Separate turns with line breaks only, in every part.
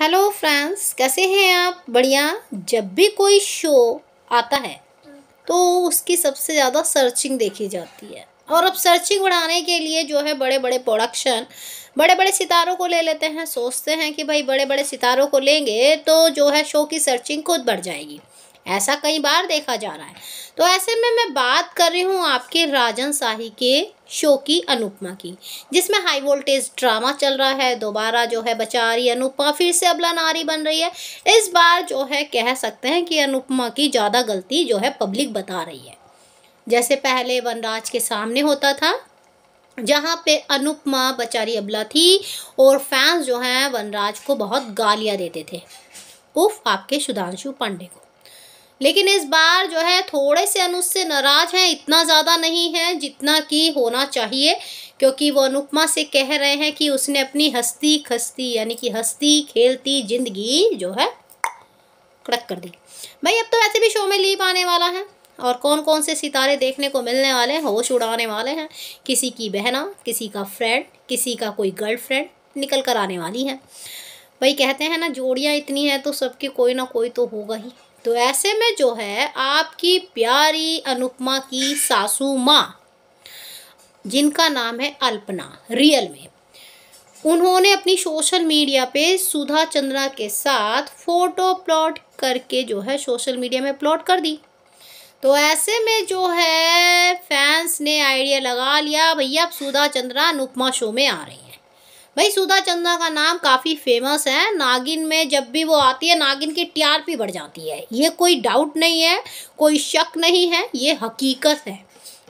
hello friends कैसे हैं आप बढ़िया जब भी कोई शो आता है तो उसकी सबसे ज़्यादा सर्चिंग देखी जाती है और अब सर्चिंग बढ़ाने के लिए जो है बड़े बड़े प्रोडक्शन बड़े बड़े सितारों को ले लेते हैं सोचते हैं कि भाई बड़े बड़े सितारों को लेंगे तो जो है शो की सर्चिंग खुद बढ़ जाएगी ऐसा कई बार देखा जा रहा है तो ऐसे में मैं बात कर रही हूँ आपके राजन शाही के शो की अनुपमा की जिसमें हाई वोल्टेज ड्रामा चल रहा है दोबारा जो है बचा रही अनुपमा फिर से अबला नारी बन रही है इस बार जो है कह सकते हैं कि अनुपमा की ज़्यादा गलती जो है पब्लिक बता रही है जैसे पहले वनराज के सामने होता था जहाँ पे अनुपमा बचारी अबला थी और फैंस जो हैं वनराज को बहुत गालियाँ देते थे उफ आपके सुधांशु पांडे को लेकिन इस बार जो है थोड़े से अनुज से नाराज़ हैं इतना ज़्यादा नहीं है जितना कि होना चाहिए क्योंकि वो अनुपमा से कह रहे हैं कि उसने अपनी हस्ती खस्ती यानी कि हस्ती खेलती जिंदगी जो है कड़क कर दी भाई अब तो वैसे भी शो में लीप आने वाला है और कौन कौन से सितारे देखने को मिलने वाले हैं होश उड़ाने वाले हैं किसी की बहना किसी का फ्रेंड किसी का कोई गर्लफ्रेंड निकल कर आने वाली है भाई कहते हैं ना जोड़ियाँ इतनी हैं तो सबके कोई ना कोई तो होगा ही तो ऐसे में जो है आपकी प्यारी अनुपमा की सासू माँ जिनका नाम है अल्पना रियल में उन्होंने अपनी सोशल मीडिया पे सुधा चंद्रा के साथ फोटो प्लॉट करके जो है सोशल मीडिया में प्लॉट कर दी तो ऐसे में जो है फैंस ने आइडिया लगा लिया भैया अब सुधा चंद्रा अनुपमा शो में आ रही हैं भाई सुधा चंदा का नाम काफ़ी फेमस है नागिन में जब भी वो आती है नागिन की टीआरपी बढ़ जाती है ये कोई डाउट नहीं है कोई शक नहीं है ये हकीकत है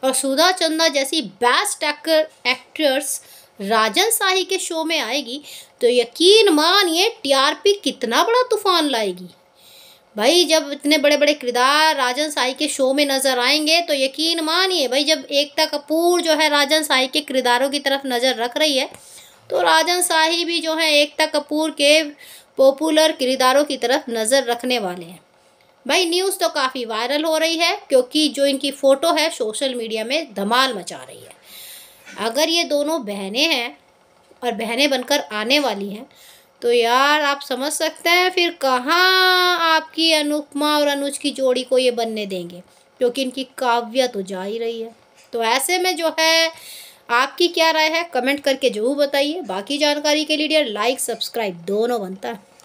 और सुधा चंदा जैसी best actor actress Rajan Shahi के शो में आएगी तो यकीन मानिए टीआरपी कितना बड़ा तूफान लाएगी भाई जब इतने बड़े बड़े किरदार राजन साई के शो में नज़र आएंगे तो यकीन मानिए भाई जब एकता कपूर जो है राजन साई के किरदारों की तरफ नज़र रख रही है तो राजन शाही भी जो हैं एकता कपूर के पॉपुलर किरदारों की तरफ नज़र रखने वाले हैं भाई न्यूज़ तो काफ़ी वायरल हो रही है क्योंकि जो इनकी फ़ोटो है सोशल मीडिया में धमाल मचा रही है अगर ये दोनों बहनें हैं और बहनें बनकर आने वाली हैं तो यार आप समझ सकते हैं फिर कहाँ आपकी अनुपमा और अनुज की जोड़ी को ये बनने देंगे क्योंकि इनकी काव्य तो जा ही रही है तो ऐसे में जो है आपकी क्या राय है कमेंट करके जरूर बताइए बाकी जानकारी के लिए डियर लाइक सब्सक्राइब दोनों बनता है